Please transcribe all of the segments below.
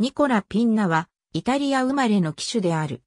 ニコラ・ピンナは、イタリア生まれの騎手である。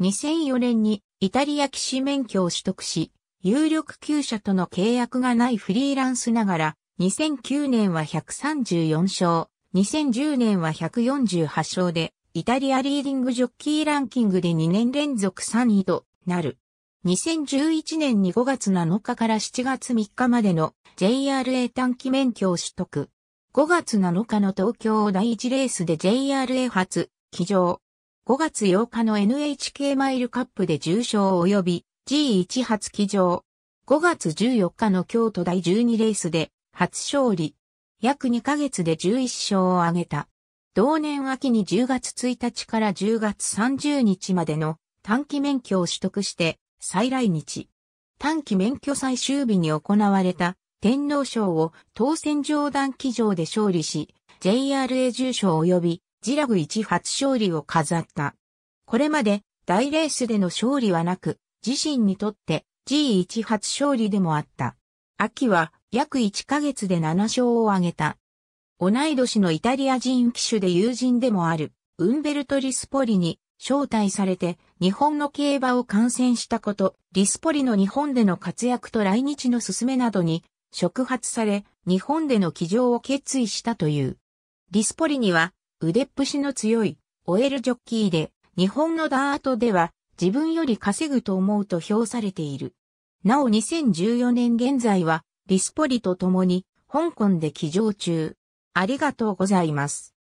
2004年にイタリア騎士免許を取得し、有力厩舎との契約がないフリーランスながら、2009年は134勝、2010年は148勝で、イタリアリーディングジョッキーランキングで2年連続3位となる。2011年に5月7日から7月3日までの JRA 短期免許を取得。5月7日の東京第1レースで JRA 初、騎乗。5月8日の NHK マイルカップで重賞及び G1 初騎乗。5月14日の京都第12レースで初勝利。約2ヶ月で11勝を挙げた。同年秋に10月1日から10月30日までの短期免許を取得して再来日。短期免許最終日に行われた天皇賞を当選上段騎乗で勝利し、JRA 重賞及びジラグ1初勝利を飾った。これまで大レースでの勝利はなく、自身にとって G1 初勝利でもあった。秋は約1ヶ月で7勝を挙げた。同い年のイタリア人騎手で友人でもある、ウンベルト・リスポリに招待されて日本の競馬を観戦したこと、リスポリの日本での活躍と来日の勧めなどに触発され、日本での騎乗を決意したという。ディスポリには、腕っぷしの強い、オエルジョッキーで、日本のダートでは、自分より稼ぐと思うと評されている。なお2014年現在は、ディスポリと共に、香港で騎乗中。ありがとうございます。